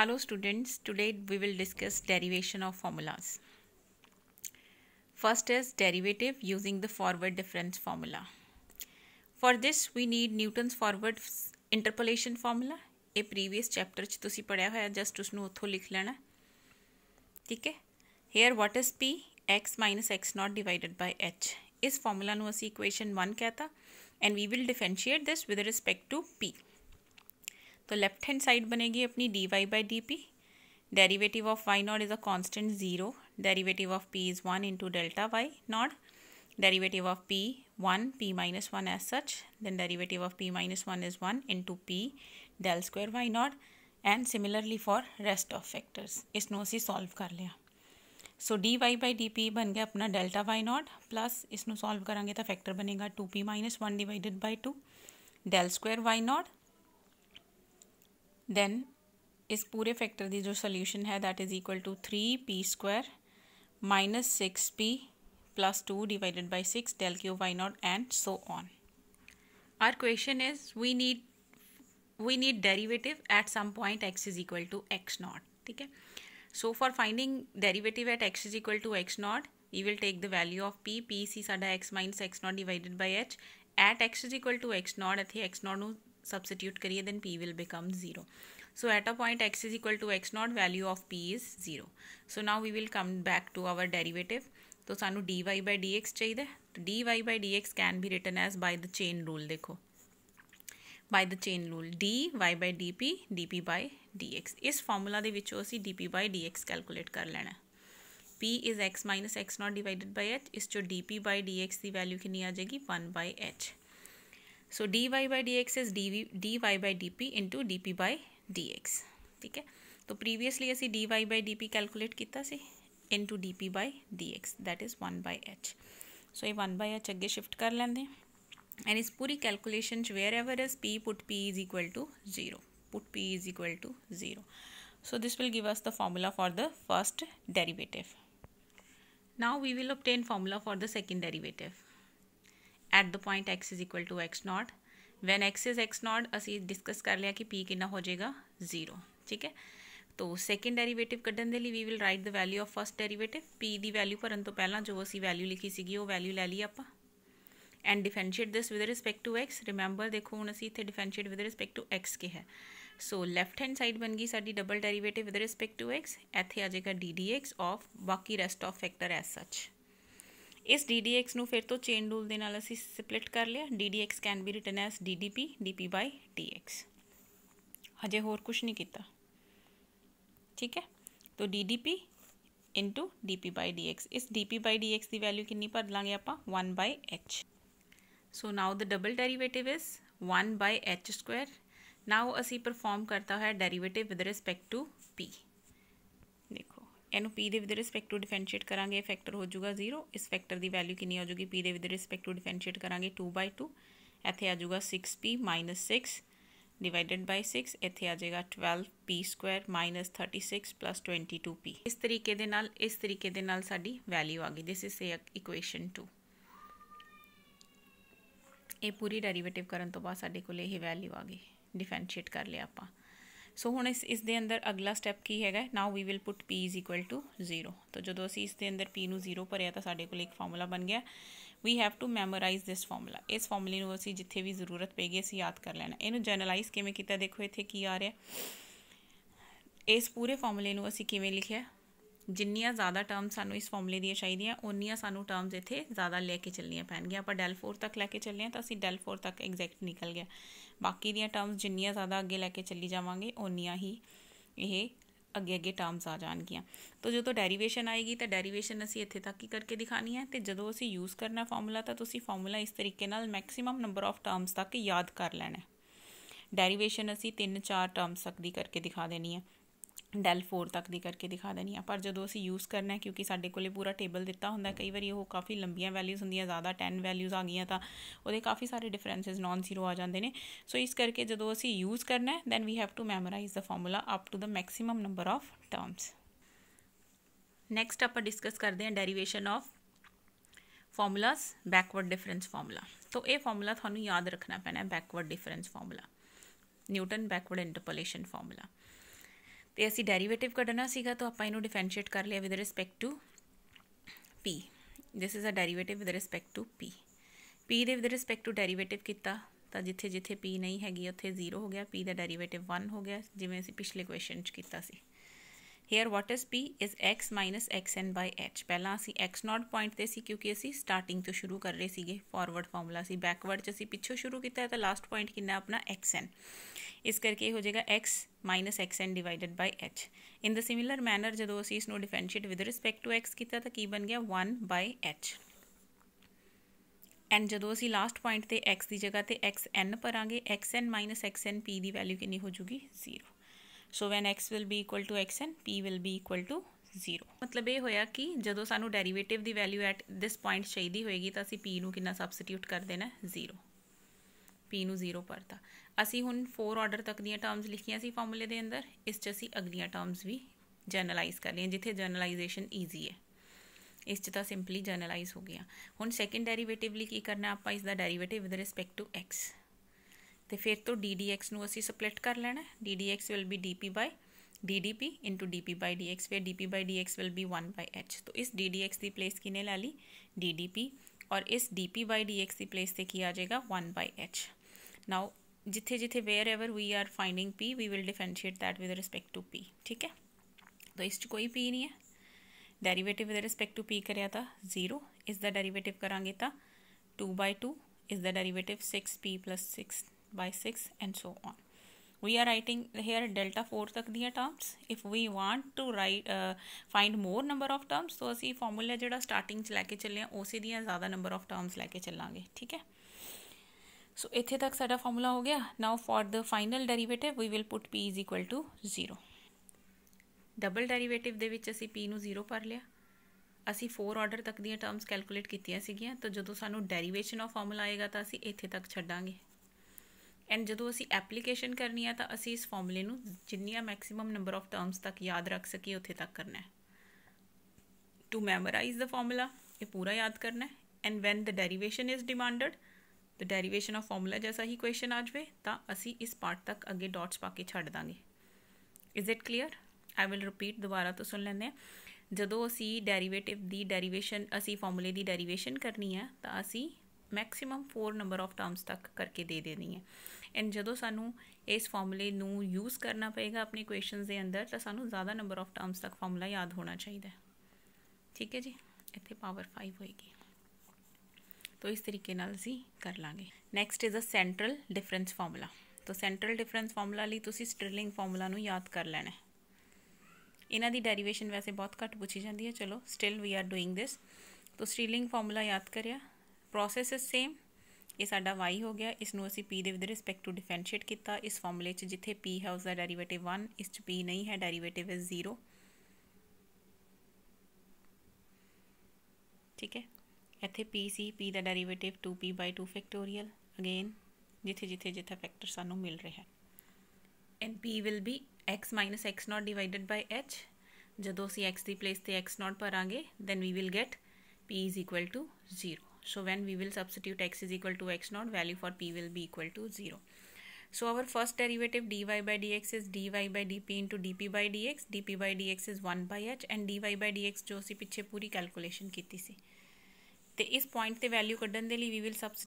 Hello students, today we will discuss derivation of formulas. First is derivative using the forward difference formula. For this we need Newton's forward interpolation formula. ये previous chapter च तुसी पढ़ा हुआ है just उसने उथो लिख लेना ठीक है Here what is P? x minus x not divided by h. इस formula नु असी equation 1 कहता and we will differentiate this with respect to P. तो लेफ्ट हैंड साइड बनेगी अपनी D Y by D P derivative of Y naught is a constant zero derivative of P is one into delta Y naught derivative of P one P minus one as such then derivative of P minus one is one into p del square y naught and similarly for rest of factors इसनो से solve कर लिया so D Y by D P बन गया अपना delta Y naught plus इसनों solve करेंगे तो फैक्टर बनेगा two P minus one divided by two del square Y naught then इस पूरे फैक्टर की जो सोल्यूशन है that is equal to three P square minus six P plus two divided by six del cube Y naught and so on are question is we need we need derivative at some point x is equal to x naught ठीक है so for finding derivative at x is equal to x naught you will take the value of p p c ਸਾਡਾ x minus x naught divided by h at x is equal to x naught ਇੱਥੇ x naught substitute करिए then p will become zero so at a point x is equal to x naught value of p is zero so now we will come back to our derivative तो सू d Y by d x चाहिए तो d Y by d x can भी written as by the chain rule देखो by the chain rule d Y by D p d p by d x इस formula के असी d p by d x calculate कर लेना p is x minus x naught divided by h is p by d x की value kini आ जाएगी one by h so D Y by d x is d v d Y by D p into d p by d x ठीक है तो previously असी d Y by D p calculate किया in into d p by d x that is one by h so ये one by h अगे shift कर लेंगे and इस पूरी calculation wherever is p put p is equal to zero put p is equal to zero so this will give us the formula for the first derivative now we will obtain formula for the second derivative at the point x is equal to x naught when x is x naught असी discuss कर लिया कि P कि हो जाएगा zero ठीक है तो सैकेंड डेरीवेटिव क्डन के लिए we will write the value of first derivative p की वैल्यू भरन तो पहला जो असी वैल्यू लिखी सी वो वैल्यू लै ली आप and differentiate this with respect to x remember देखो हूँ असं इतने differentiate with respect to x के है सो लैफ्ट हैंड साइड बन गई साड़ी double derivative with respect to x इतने आ जाएगा डी डी एक्स ऑफ बाकी rest of factor as such इस डी डी फिर तो ਇਸ ddx ਨੂੰ ਫਿਰ कर लिया d d x can be written as d d p d p by d x हजे होर कुछ नहीं किया ठीक है तो d d p into d p by d x इस d p by d x की वैल्यू कि भर लाँगे आप one by h so now the double derivative is one by h square now असी परफॉर्म करता है derivative with respect to P एन पी के विद रिस्पैक्ट टू डिफेंशिएट करा फैक्टर हो जूगा जीरो इस फैक्टर की वैल्यू कि हो जूगी पी के विद रिस्पैक्ट टू डिफेंशिएट करा टू बाय टू इतने आ जूगा six p minus six divided by six इतने आ जाएगा twelve p square minus thirty six plus twenty two p इस तरीके दे नाल, इस तरीके दे नाल साड़ी वैल्यू आ गई दिस इज ए टू ये पूरी डेरीवेटिव करने तो बाद वैल्यू आ गई डिफेंशिएट कर लिया आप सो हूँ इस इस दे अंदर अगला स्टैप की है now we will put p is equal to zero तो जो असी इस अंदर पी न जीरो भरया तो साढ़े को एक फॉर्मूला बन गया we have to memorise this formula इस फॉर्मूले असी जिथे भी जरूरत पेगी असी याद कर लेना यू जनरलाइज किमें किया देखो इतने की आ रहा है इस पूरे फॉर्मूले असी कि लिखे ਜਿੰਨੀਆਂ ਜ਼ਿਆਦਾ ਟਰਮ ਸਾਨੂੰ ਇਸ ਫਾਰਮੂਲੇ ਦੀਆਂ ਚਾਹੀਦੀਆਂ ਓਨੀਆਂ ਸਾਨੂੰ ਟਰਮਸ ਇੱਥੇ ਜ਼ਿਆਦਾ ਲੈ ਕੇ ਚੱਲਣੀਆਂ ਪੈਣਗੀਆਂ ਆਪਾਂ ਡੈਲ 4 ਤੱਕ ਲੈ ਕੇ ਚੱਲੇ ਹਾਂ ਤਾਂ ਅਸੀਂ ਡੈਲ 4 ਤੱਕ ਐਗਜ਼ੈਕਟ ਨਿਕਲ ਗਿਆ ਬਾਕੀ ਦੀਆਂ ਟਰਮਸ ਜਿੰਨੀਆਂ ਜ਼ਿਆਦਾ ਅੱਗੇ ਲੈ ਕੇ ਚੱਲੀ ਜਾਵਾਂਗੇ ਓਨੀਆਂ ਹੀ ਇਹ ਅੱਗੇ ਅੱਗੇ ਟਰਮਸ ਆ ਜਾਣਗੀਆਂ ਤਾਂ ਜਦੋਂ ਡੈਰੀਵੇਸ਼ਨ ਆਏਗੀ ਤਾਂ ਡੈਰੀਵੇਸ਼ਨ ਅਸੀਂ ਇੱਥੇ ਤੱਕ ਹੀ ਕਰਕੇ ਦਿਖਾਣੀ ਹੈ ਤੇ ਜਦੋਂ ਅਸੀਂ ਯੂਜ਼ ਕਰਨਾ ਫਾਰਮੂਲਾ ਤਾਂ ਤੁਸੀਂ ਫਾਰਮੂਲਾ ਇਸ ਤਰੀਕੇ ਨਾਲ ਮੈਕਸਿਮਮ ਨੰਬਰ ਆਫ ਟਰਮਸ ਤੱਕ ਯਾਦ ਕਰ ਲੈਣਾ ਡੈਰੀਵੇਸ਼ਨ ਅਸੀਂ 3-4 ਟਰਮਸ ਤੱਕ ਦੀ ਕਰਕੇ ਦਿਖਾ ਦੇਣੀ ਹੈ डेल फोर तक दे करके दिखा देनी है पर जो असं यूज़ करना है क्योंकि साढ़े को पूरा टेबल दिता हों कई बार वो काफ़ी लंबी वैल्यूज़ होंगे ज़्यादा टैन वैल्यूज़ आ गई तो वे काफ़ी सारे डिफरेंसिज नॉन जीरो आ जाते हैं सो इस करके जो असी यूज़ करना है then we have to memorise the formula up to the maximum number of terms next आप डिस्कस करते हैं derivation of formulas backward difference formula तो यह फॉर्मूला थोड़ा याद रखना पैना backward difference formula Newton backward interpolation formula तो असी डेरीवेटिव क्डना सगा तो आपू डिफेंशिएट कर लिया with respect to p this is a derivative with respect to p p दे विद रिस्पैक्ट टू डेरीवेटिव किया तो जिथे जिथे पी नहीं हैगी उ जीरो हो गया पी का डेरीवेटिव वन हो गया जिमें पिछले क्वेश्चन किया here what is p is x minus x n by h पहल असी एक्स नॉट पॉइंट से क्योंकि असी स्टार्टिंग तो शुरू कर रहे थे फॉरवर्ड फॉर्मूला से बैकवर्ड से पिछों शुरू किया तो लास्ट पॉइंट कि अपना एक्स एन इस करके हो जाएगा x minus x n divide by h in the similar manner जो असी इस differentiate with respect to x किया तो की बन गया वन बाय एच एंड जो असी लास्ट पॉइंट से एक्स की जगह पर एक्स एन भरा x n minus x n p की वैल्यू कि होजूगी zero so when x will be equal to x and p will be equal to 0 ਮਤਲਬ ਇਹ ਹੋਇਆ ਕਿ ਜਦੋਂ ਸਾਨੂੰ ਡੈਰੀਵੇਟਿਵ ਦੀ ਵੈਲਿਊ ਐਟ ਦਿਸ ਪੁਆਇੰਟ ਚਾਹੀਦੀ ਹੋਏਗੀ ਤਾਂ ਅਸੀਂ p ਨੂੰ ਕਿੰਨਾ ਸਬਸਟੀਟਿਊਟ ਕਰ ਦੇਣਾ 0 p ਨੂੰ 0 ਪਰਤਾ ਅਸੀਂ ਹੁਣ 4 ਆਰਡਰ ਤੱਕ ਦੀਆਂ ਟਰਮਸ ਲਿਖੀਆਂ ਸੀ ਫਾਰਮੂਲੇ ਦੇ ਅੰਦਰ ਇਸ 'ਚ ਅਸੀਂ ਅਗਲੀਆਂ ਟਰਮਸ ਵੀ ਜਨਰਲਾਈਜ਼ ਕਰ ਲਈਆਂ ਜਿੱਥੇ ਜਨਰਲਾਈਜ਼ੇਸ਼ਨ ਈਜ਼ੀ ਹੈ ਇਸ 'ਚ ਤਾਂ ਸਿੰਪਲੀ ਜਨਰਲਾਈਜ਼ ਹੋ ਗਿਆ ਹੁਣ ਸੈਕੰਡ ਡੈਰੀਵੇਟਿਵ ਲਈ ਕੀ ਕਰਨਾ ਆਪਾਂ ਇਸ ਦਾ derivative with respect to x तो फिर तो डी डी एक्स नी सपलिट कर लेना d d x will be d p by d d p into d p by d x फिर d p by d x will be one by h तो इस d d x की place किने ला ली d d p और इस d p by d x की प्लेस से की आ जाएगा वन बाय एच नाओ जिथे जिथे wherever we are finding p we will differentiate that with respect to p ठीक है तो इस कोई पी नहीं है derivative with respect to p करा था जीरो इसका डेरीवेटिव करा तो टू बाय टू इसका derivative six P plus six by 6 and so on. We are writing here delta 4 ਤੱਕ ਦੀਆਂ terms. If we want to write uh, find more number of terms so ਅਸੀਂ formula ਜਿਹੜਾ starting ਚ ਲੈ ਕੇ ਚੱਲੇ ਆ ਉਸੇ ਦੀਆਂ ਜ਼ਿਆਦਾ number of terms ਲੈ ਕੇ ਚੱਲਾਂਗੇ ਠੀਕ ਹੈ ਸੋ ਇੱਥੇ ਤੱਕ ਸਾਡਾ ਫਾਰਮੂਲਾ ਹੋ ਗਿਆ now for the final derivative we will put p 0 double derivative ਦੇ ਵਿੱਚ ਅਸੀਂ p ਨੂੰ 0 ਭਰ ਲਿਆ ਅਸੀਂ 4 ਆਰਡਰ ਤੱਕ ਦੀਆਂ ਟਰਮਸ ਕੈਲਕੂਲੇਟ ਕੀਤੀਆਂ ਸੀਗੀਆਂ ਤਾਂ ਜਦੋਂ ਸਾਨੂੰ ਡੈਰੀਵੇਸ਼ਨ ਆਫ ਫਾਰਮੂਲਾ ਆਏਗਾ ਤਾਂ ਅਸੀਂ ਇੱਥੇ ਤੱਕ ਛੱਡਾਂਗੇ ਐਂਡ ਜਦੋਂ ਅਸੀਂ ਐਪਲੀਕੇਸ਼ਨ ਕਰਨੀ ਆ ਤਾਂ ਅਸੀਂ ਇਸ ਫਾਰਮੂਲੇ ਨੂੰ ਜਿੰਨੀਆਂ ਮੈਕਸਿਮਮ ਨੰਬਰ ਆਫ ਟਰਮਸ ਤੱਕ ਯਾਦ ਰੱਖ ਸਕੀਏ ਉੱਥੇ ਤੱਕ ਕਰਨਾ ਹੈ ਟੂ ਮੈਮੋਰਾਈਜ਼ ਦਾ ਫਾਰਮੂਲਾ ਇਹ ਪੂਰਾ ਯਾਦ ਕਰਨਾ ਹੈ and when the derivation is demanded the derivation of formula ਜੈਸਾ ਹੀ ਕੁਐਸਚਨ ਆ ਜਾਵੇ ਤਾਂ ਅਸੀਂ ਇਸ ਪਾਰਟ ਤੱਕ ਅੱਗੇ ਡਾਟਸ ਪਾ ਕੇ ਛੱਡ ਦਾਂਗੇ is it clear I will repeat ਦੁਬਾਰਾ ਤੋਂ ਸੁਣ ਲੈਂਦੇ ਆ ਜਦੋਂ ਅਸੀਂ ਡੈਰੀਵੇਟਿਵ ਦੀ ਡੈਰੀਵੇਸ਼ਨ ਅਸੀਂ ਫਾਰਮੂਲੇ ਦੀ ਡੈਰੀਵੇਸ਼ਨ ਕਰਨੀ ਹੈ ਤਾਂ ਅਸੀਂ ਮੈਕਸਿਮਮ 4 ਨੰਬਰ ਆਫ ਟਰਮਸ ਤੱਕ ਕਰਕੇ ਦੇ ਦੇਣੀ ਹੈ ਐਂਡ ਜਦੋਂ ਸਾਨੂੰ ਇਸ ਫਾਰਮੂਲੇ ਨੂੰ ਯੂਜ਼ ਕਰਨਾ ਪਏਗਾ ਆਪਣੀ ਕੁਐਸਚਨਸ ਦੇ ਅੰਦਰ ਤਾਂ ਸਾਨੂੰ ਜ਼ਿਆਦਾ ਨੰਬਰ ਆਫ ਟਰਮਸ ਤੱਕ ਫਾਰਮੂਲਾ ਯਾਦ ਹੋਣਾ ਚਾਹੀਦਾ ਠੀਕ ਹੈ ਜੀ ਇੱਥੇ ਪਾਵਰ 5 ਹੋਏਗੀ ਤੋ ਇਸ ਤਰੀਕੇ ਨਾਲ ਅਸੀਂ ਕਰ ਲਾਂਗੇ next is a central difference formula ਤੋ ਸੈਂਟਰਲ ਡਿਫਰੈਂਸ ਫਾਰਮੂਲਾ ਲਈ ਤੁਸੀਂ ਸਟਰਲਿੰਗ ਫਾਰਮੂਲਾ ਨੂੰ ਯਾਦ ਕਰ ਲੈਣਾ ਇਹਨਾਂ ਦੀ ਡੈਰੀਵੇਸ਼ਨ ਵੈਸੇ ਬਹੁਤ ਘੱਟ ਪੁੱਛੀ ਜਾਂਦੀ ਹੈ ਚਲੋ still we are doing this ਤੋ ਸਟੀਲਿੰਗ ਫਾਰਮੂਲਾ ਯਾਦ ਕਰਿਆ प्रोसैस सेम ये साडा वाई हो गया इस असी पी दे विद रिस्पैक्ट टू डिफेंशिएट किया इस फॉर्मूले जिथे पी है उसका डेरीवेटिव वन इस पी नहीं है डेरीवेटिव इज जीरो ठीक है इतने पी सी पी का derivative two p by two factorial again जिथे जिथे जिथे फैक्टर सू मिल रहा है and p will be x minus x naught divided by h जो अं एक्स की प्लेस से एक्स नॉट भरा then we will get p is equal to zero So when we will substitute x is equal to x naught, value for p will be equal to 0. So our first derivative dy by dx is dy by dp into dp by dx, dp by dx is 1 by h and dy by dx जो सी पीछे पूरी calculation की थी सी तो इस point से value कढ़न दे ली वी विल सब